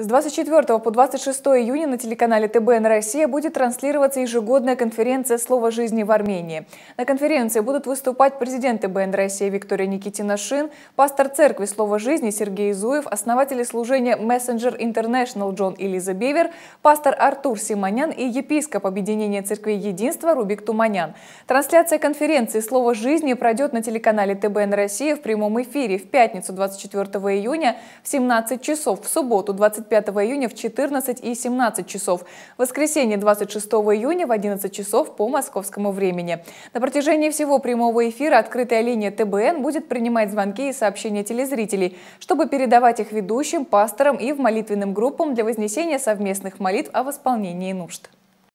С 24 по 26 июня на телеканале ТБН «Россия» будет транслироваться ежегодная конференция «Слово жизни в Армении». На конференции будут выступать президент ТБН «Россия» Виктория Никитина Шин, пастор церкви «Слово жизни» Сергей Зуев, основатели служения Messenger International Джон и Бевер, пастор Артур Симонян и епископ Объединения церкви Единства Рубик Туманян. Трансляция конференции «Слово жизни» пройдет на телеканале ТБН «Россия» в прямом эфире в пятницу 24 июня в 17 часов, в субботу 23 25 июня в 14 и 17 часов, в воскресенье 26 июня в 11 часов по московскому времени. На протяжении всего прямого эфира открытая линия ТБН будет принимать звонки и сообщения телезрителей, чтобы передавать их ведущим, пасторам и в молитвенным группам для вознесения совместных молитв о восполнении нужд.